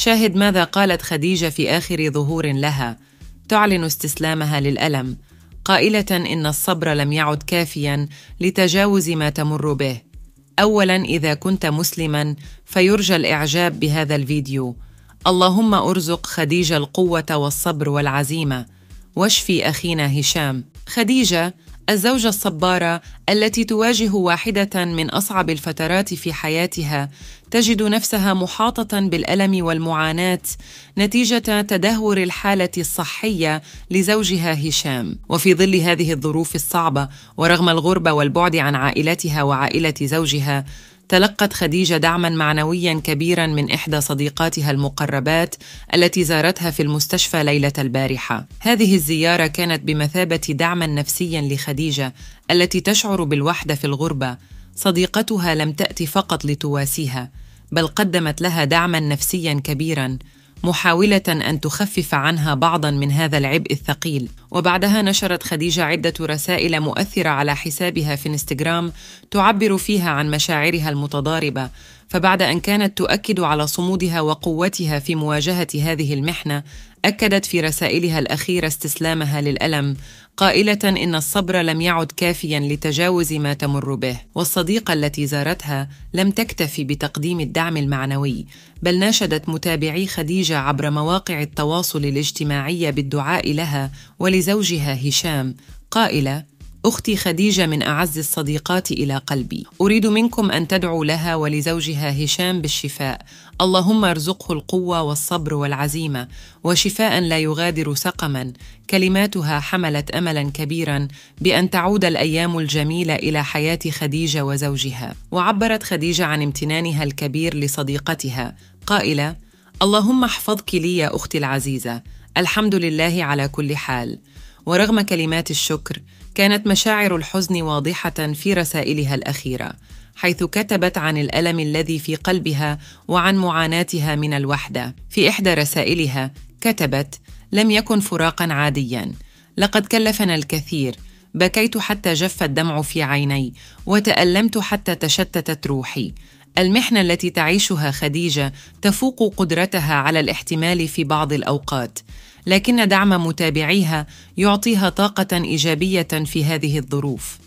شاهد ماذا قالت خديجة في آخر ظهور لها تعلن استسلامها للألم قائلة إن الصبر لم يعد كافيا لتجاوز ما تمر به أولا إذا كنت مسلما فيرجى الإعجاب بهذا الفيديو اللهم أرزق خديجة القوة والصبر والعزيمة واشفي أخينا هشام خديجة الزوجة الصبارة التي تواجه واحدة من أصعب الفترات في حياتها تجد نفسها محاطة بالألم والمعاناة نتيجة تدهور الحالة الصحية لزوجها هشام، وفي ظل هذه الظروف الصعبة ورغم الغربة والبعد عن عائلتها وعائلة زوجها، تلقت خديجة دعما معنويا كبيرا من إحدى صديقاتها المقربات التي زارتها في المستشفى ليلة البارحة. هذه الزيارة كانت بمثابة دعما نفسيا لخديجة التي تشعر بالوحدة في الغربة. صديقتها لم تأتي فقط لتواسيها، بل قدمت لها دعما نفسيا كبيرا محاولة أن تخفف عنها بعضا من هذا العبء الثقيل وبعدها نشرت خديجة عدة رسائل مؤثرة على حسابها في انستغرام تعبر فيها عن مشاعرها المتضاربة فبعد أن كانت تؤكد على صمودها وقوتها في مواجهة هذه المحنة اكدت في رسائلها الاخيره استسلامها للالم قائله ان الصبر لم يعد كافيا لتجاوز ما تمر به والصديقه التي زارتها لم تكتفي بتقديم الدعم المعنوي بل ناشدت متابعي خديجه عبر مواقع التواصل الاجتماعي بالدعاء لها ولزوجها هشام قائله أختي خديجة من أعز الصديقات إلى قلبي أريد منكم أن تدعوا لها ولزوجها هشام بالشفاء اللهم ارزقه القوة والصبر والعزيمة وشفاء لا يغادر سقما كلماتها حملت أملا كبيرا بأن تعود الأيام الجميلة إلى حياة خديجة وزوجها وعبرت خديجة عن امتنانها الكبير لصديقتها قائلة اللهم احفظك لي يا أختي العزيزة الحمد لله على كل حال ورغم كلمات الشكر كانت مشاعر الحزن واضحه في رسائلها الاخيره حيث كتبت عن الالم الذي في قلبها وعن معاناتها من الوحده في احدى رسائلها كتبت لم يكن فراقا عاديا لقد كلفنا الكثير بكيت حتى جف الدمع في عيني وتالمت حتى تشتتت روحي المحنه التي تعيشها خديجه تفوق قدرتها على الاحتمال في بعض الاوقات لكن دعم متابعيها يعطيها طاقه ايجابيه في هذه الظروف